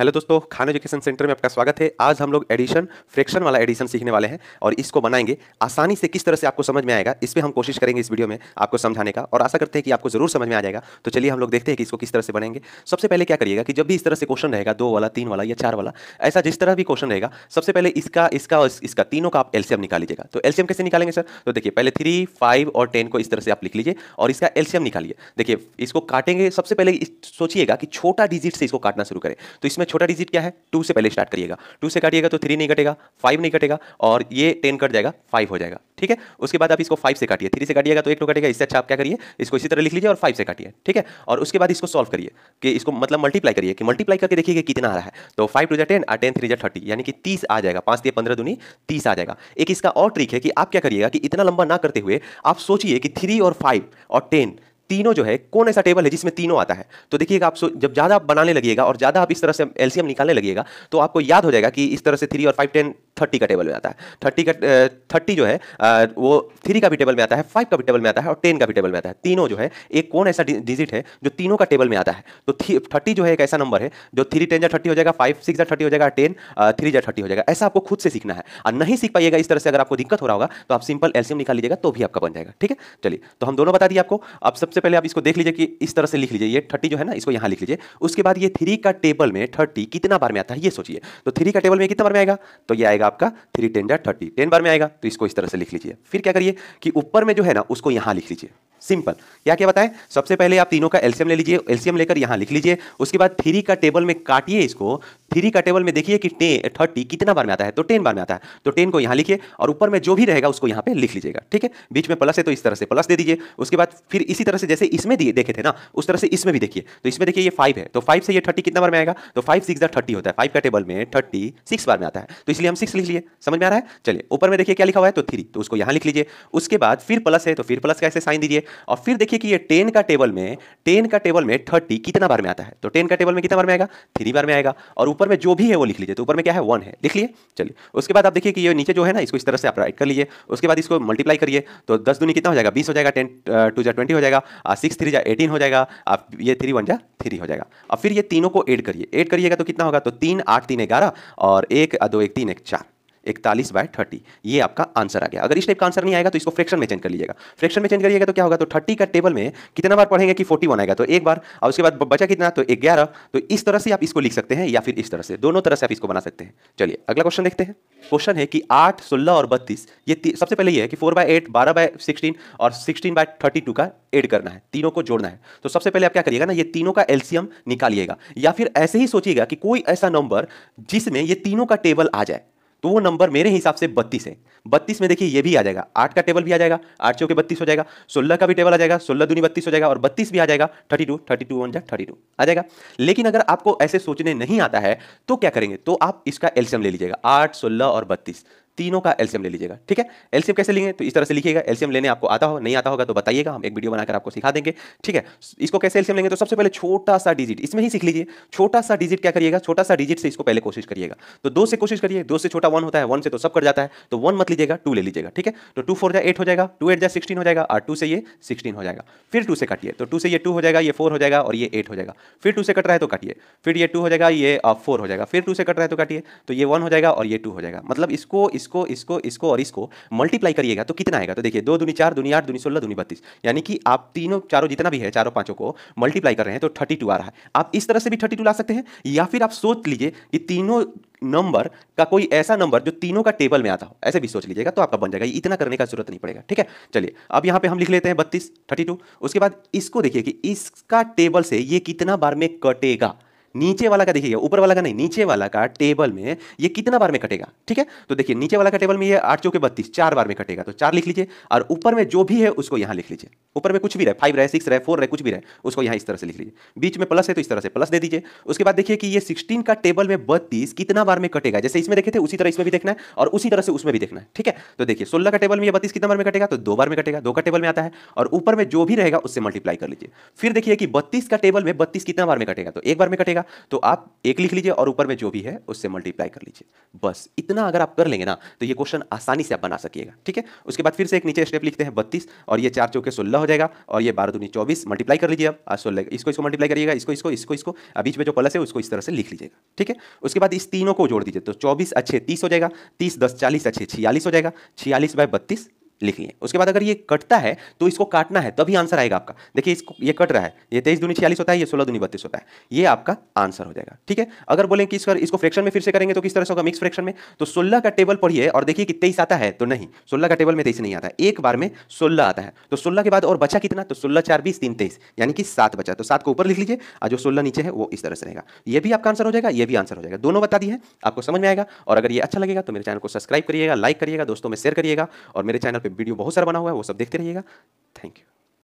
hello दोस्तों Khan education centre में आपका स्वागत है आज हम लोग एडिशन फ्रैक्शन वाला एडिशन सीखने वाले हैं और इसको बनाएंगे आसानी से किस तरह से आपको समझ में आएगा इस पर हम कोशिश करेंगे इस वीडियो में आपको समझाने का और आशा करते हैं कि आपको जरूर समझ में आ जाएगा तो चलिए हम लोग देखते हैं कि इसको किस तरह से बनाएंगे सबसे पहले क्या करिएगा कि जब भी इस तरह से क्वेश्चन रहेगा दो वाला तीन वाला या चार वाला ऐसा जिस तरह भी क्वेश्चन रहेगा सबसे पहले इसका इसका इसका तीनों का आप एल्सियम निकाल लीजिएगा तो एल्सियम कैसे निकालेंगे सर तो देखिए पहले थ्री फाइव और टेन को इस तरह से आप लिख लीजिए और इसका एल्सियम निकालिए देखिए इसको काटेंगे सबसे पहले सोचिएगा कि छोटा डिजिट से इसको काटना शुरू करें तो इसमें छोटा डिजिट क्या है टू से पहले स्टार्ट करिएगा टू से काटिएगा तो थ्री नहीं कटेगा फाइव नहीं कटेगा और ये टेन कट जाएगा फाइव हो जाएगा ठीक है उसके बाद आप इसको फाइव से काटिए थ्री से काटिएगा तो एक टू कटेगा इससे अच्छा आप क्या करिए इसको इसी तरह लिख लीजिए और फाइव से काटिए ठीक है और उसके बाद इसको सॉल्व करिए कि इसको मतलब मल्टीप्लाई करिए कि मल्टीप्लाई करके देखिए कितना आ रहा है तो फाइव टू जै टेन और टेन थ्री जै थर्टी यानी कि तीस आ जाएगा पाँच दिए पंद्रह दूनी तीस आ जाएगा एक इसका और ट्रिक है कि आप क्या करिएगा कि इतना लंबा ना करते हुए आप सोचिए कि थ्री और फाइव और टेन तीनों जो है कौन ऐसा टेबल है जिसमें तीनों आता है तो देखिएगा आप जब ज़्यादा आप बनाने लगेगा और ज़्यादा आप इस तरह से एलसीएम निकालने लगेगा तो आपको याद हो जाएगा कि इस तरह से थ्री और फाइव टेन थर्टी का टेबल में आता है थर्टी का थर्टी जो है वो थ्री का भी टेबल में आता है फाइव का भी टेबल में आता है और टेन का भी टेबल में आता है तीनों जो है एक कौन ऐसा डिजिट है जो तीनों का टेबल में आता है तो थर्टी जो है एक ऐसा नंबर है जो थ्री टेन या थर्टी हो जाएगा फाइव सिक्स या थर्टी हो जाएगा टेन थ्री या थर्टी हो जाएगा ऐसा आपको खुद से सीखना है और नहीं सीख पाइएगा इस तरह से अगर आपको दिक्कत हो रहा होगा तो आप सिंपल एल्सियम निकाल लीजिएगा तो भी आपका बन जाएगा ठीक है चलिए तो हम दोनों बता दिए आपको आप सबसे पहले आप इसको देख लीजिए कि इस तरह से लिख लीजिए ये थर्टी जो है ना इसको यहाँ लिख लीजिए उसके बाद ये थ्री का टेबल में थर्टी कितना बार में आता है ये सोचिए तो थ्री का टेबल में कितना बार में आएगा तो ये आएगा आपका थ्री टेन जा थर्टी टेन बार में आएगा तो इसको इस तरह से लिख लीजिए फिर क्या करिए कि ऊपर में जो है ना उसको यहाँ लिख लीजिए सिंपल क्या क्या बताएं सबसे पहले आप तीनों का एलसीएम ले लीजिए एलसीएम लेकर यहाँ लिख लीजिए उसके बाद थ्री का टेबल में काटिए इसको थ्री का टेबल में देखिए कि टे थर्टी कितना बार में आता है तो टेन बार में आता है तो टेन को यहाँ लिखिए और ऊपर में जो भी रहेगा उसको यहाँ पे लिख लीजिएगा ठीक है बीच में प्लस है तो इस तरह से प्लस दे दीजिए उसके बाद फिर इसी तरह से जैसे इसमें देखे थे ना उस तरह से इसमें भी देखिए तो इसमें देखिए ये फाइव है तो फाइव से ये थर्टी कितना बार में आएगा तो फाइव सिक्स थर्टी होता है फाइव का टेबल में थर्टी सिक्स बार में आता है तो इसलिए हम सिक्स लिख लिए समझ में आ रहा है चलिए ऊपर में देखिए क्या लिखा हुआ है तो थ्री तो उसको यहाँ लिख लीजिए उसके बाद फिर प्लस है तो फिर प्लस कैसे साइन दीजिए और फिर देखिए कि ये टेन का टेबल में टेन का टेबल में थर्टी कितना बार में आता है तो टेन का टेबल में कितना बार में आएगा थ्री बार में आएगा और ऊपर में जो भी है वो लिख लीजिए तो ऊपर में क्या है वन है लिख लिए चलिए उसके बाद आप देखिए कि ये नीचे जो है ना इसको इस तरह से आप राइट कर लीजिए उसके बाद इसको मल्टीप्लाई करिए तो दस दूनी कितना हो जाएगा बीस हो जाएगा टेन टू जै ट्वेंटी हो जाएगा सिक्स थ्री जै एटीन हो जाएगा आप ये थ्री वन जा थ्री हो जाएगा और फिर ये तीनों को एड करिए एड करिएगा तो कितना होगा तो तीन आठ तीन ग्यारह और एक दो एक तीन एक चार इकतालीस बाय थर्टी ये आपका आंसर आ गया अगर इस टाइप का आंसर नहीं आएगा तो इसको फ्रैक्शन में चेंज कर लीजिएगा फ्रैक्शन में चेंज करिएगा तो क्या होगा तो थर्टी का टेबल में कितना बार पढ़ेंगे कि फोर्टी वन आएगा तो एक बार और उसके बाद बचा कितना तो ग्यारह तो इस तरह से आप इसको लिख सकते हैं या फिर इस तरह से दोनों तरह से आप इसको बना सकते हैं चलिए अगला क्वेश्चन देखते हैं क्वेश्चन है कि आठ सोलह और बत्तीस ये सबसे पहले ये है कि फोर बाय एट बारह बाय सिक्सटीन और सिक्सटीन बाय थर्टी टू का एड करना है तीनों को जोड़ना है तो सबसे पहले आप क्या करिएगा ना ये तीनों का एल्सियम निकालिएगा या फिर ऐसे ही सोचिएगा कि कोई ऐसा नंबर जिसमें ये तीनों का टेबल आ जाए तो वो नंबर मेरे हिसाब से बत्तीस है बत्तीस में देखिए ये भी आ जाएगा आठ का टेबल भी आ जाएगा आठ चौके बत्तीस हो जाएगा सोलह का भी टेबल आ जाएगा सोलह दूनी बत्तीस हो जाएगा और बत्तीस भी आ जाएगा thirty two thirty two one जा थर्टी टू आ जाएगा लेकिन अगर आपको ऐसे सोचने नहीं आता है तो क्या करेंगे तो आप इसका एल्शियम ले लीजिएगा आठ सोलह और बत्तीस तीनों का एल्सियम ले लीजिएगा ठीक है एल्सियम कैसे लेंगे तो इस तरह से लिखिएगा एल्सियम लेने आपको आता हो नहीं आता होगा तो बताइएगा हम एक वीडियो बनाकर आपको सिखा देंगे ठीक है इसको कैसे एल्सियम लेंगे तो सबसे पहले छोटा सा डिजिट इसमें ही सीख लीजिए छोटा सा डिजिट क्या करिएगा छोटा सा डिजिट से इसको पहले कोशिश करिएगा तो दो से कोशिश करिए दो से छोटा वन होता है वन से तो सब कर जाता है तो वन मत लीजिएगा टू ले लीजिएगा ठीक है तो टू फोर जाए एट हो जाएगा टू एट जाए सिक्सटीन हो जाएगा और टू से ये सिक्सटीन हो जाएगा फिर टू से काटिए तो टू से ये टू हो जाएगा ये फोर हो जाएगा और ये एट हो जाएगा फिर टू से कट रहा है तो काटिए फिर ये टू हो जाएगा ये फोर हो जाएगा फिर टू से कट रहा है तो काटिए तो ये वन हो जाएगा और ये टू हो जाएगा मतलब इसको इसको इसको इसको और इसको मल्टीप्लाई करिएगा तो कितना आएगा तो देखिए दो दुनी चार दुनिया आठ दुनी सोलह दुनी बत्तीस यानी कि आप तीनों चारों जितना भी है चारों पांचों को मल्टीप्लाई कर रहे हैं तो थर्टी आ रहा है आप इस तरह से भी थर्टी ला सकते हैं या फिर आप सोच लीजिए कि तीनों नंबर का कोई ऐसा नंबर जो तीनों का टेबल में आता हो ऐसे भी सोच लीजिएगा तो आपका बन जाएगा इतना करने का जरूरत नहीं पड़ेगा ठीक है चलिए अब यहाँ पे हम लिख लेते हैं बत्तीस थर्टी उसके बाद इसको देखिए कि इसका टेबल से ये कितना बार में कटेगा नीचे वाला का देखिएगा ऊपर वाला का नहीं नीचे वाला का टेबल में ये कितना बार में कटेगा ठीक है तो देखिए नीचे वाला का टेबल में ये आठ चौके बत्तीस चार बार में कटेगा तो चार लिख लीजिए और ऊपर में जो भी है उसको यहाँ लिख लीजिए ऊपर में कुछ भी रहे फाइव रहे सिक्स रहे फोर रहे कुछ भी रहे उसको यहाँ इस तरह से लिख लीजिए बीच में प्लस है तो इस तरह से प्लस दे दीजिए उसके बाद देखिए कि ये सिक्सटीन का टेबल में बत्तीस कितना बार में कटेगा जैसे इसमें देखे थे उसी तरह इसमें भी देखना है और उसी तरह से उसमें भी देखना है ठीक है तो देखिए सोलह का टेबल में यह बत्तीस कितना बार में कटेगा तो दो बार में कटेगा दो का टेबल में आता है और ऊपर में जो भी रहेगा उससे मल्टीप्लाई कर लीजिए फिर देखिए कि बत्तीस का टेबल में बत्तीस कितना बार में कटेगा तो एक बार में कटेगा जाएगा तो आप एक लिख लीजिए और ऊपर में जो भी है उससे मल्टीप्लाई कर लीजिए बस इतना अगर आप कर लेंगे ना तो ये क्वेश्चन आसानी से आप बना सकिएगा ठीक है उसके बाद फिर से एक नीचे स्टेप लिखते हैं बत्तीस और ये चार चौके सोलह हो जाएगा और ये बारह दूनी चौबीस मल्टीप्लाई कर लीजिए आप सोलह इसको इसको मल्टीप्लाई करिएगा इसको इसको इसको इसको बीच में जो प्लस है उसको इस तरह से लिख लीजिएगा ठीक है उसके बाद इस तीनों को जोड़ दीजिए तो चौबीस अच्छे तीस हो जाएगा तीस दस चालीस अच्छे छियालीस हो जाएगा छियालीस बाय बत्तीस लिख लिए उसके बाद अगर ये कटता है तो इसको काटना है तभी आंसर आएगा आपका देखिए इसको ये कट रहा है ये तेईस दूनी छियालीस होता है ये सोलह दूनी बत्तीस होता है ये आपका आंसर हो जाएगा ठीक है अगर बोले कि इसका इसको फ्रैक्शन में फिर से करेंगे तो किस तरह से होगा मिक्स फ्रैक्शन में तो सोलह का टेबल पढ़िए और देखिए कि तेईस आता है तो नहीं सोलह का टेबल में तेईस नहीं आता एक बार में सोलह आता है तो सोलह के बाद और बचा कितना तो सोलह चार बीस तीन तेईस यानी कि सात बचा तो सात को ऊपर लिख लीजिए और जो सोलह नीचे है वो इस तरह से रहेगा ये भी आपका आंसर हो जाएगा ये भी आंसर हो जाएगा दोनों बता दिए आपको समझ में आएगा और अगर ये अच्छा लगेगा तो मेरे चैनल को सब्सक्राइब करिएगा लाइक करिएगा दोस्तों में शेयर करिएगा और मेरे चैनल पर वीडियो बहुत सारा बना हुआ है वो सब देखते रहिएगा थैंक यू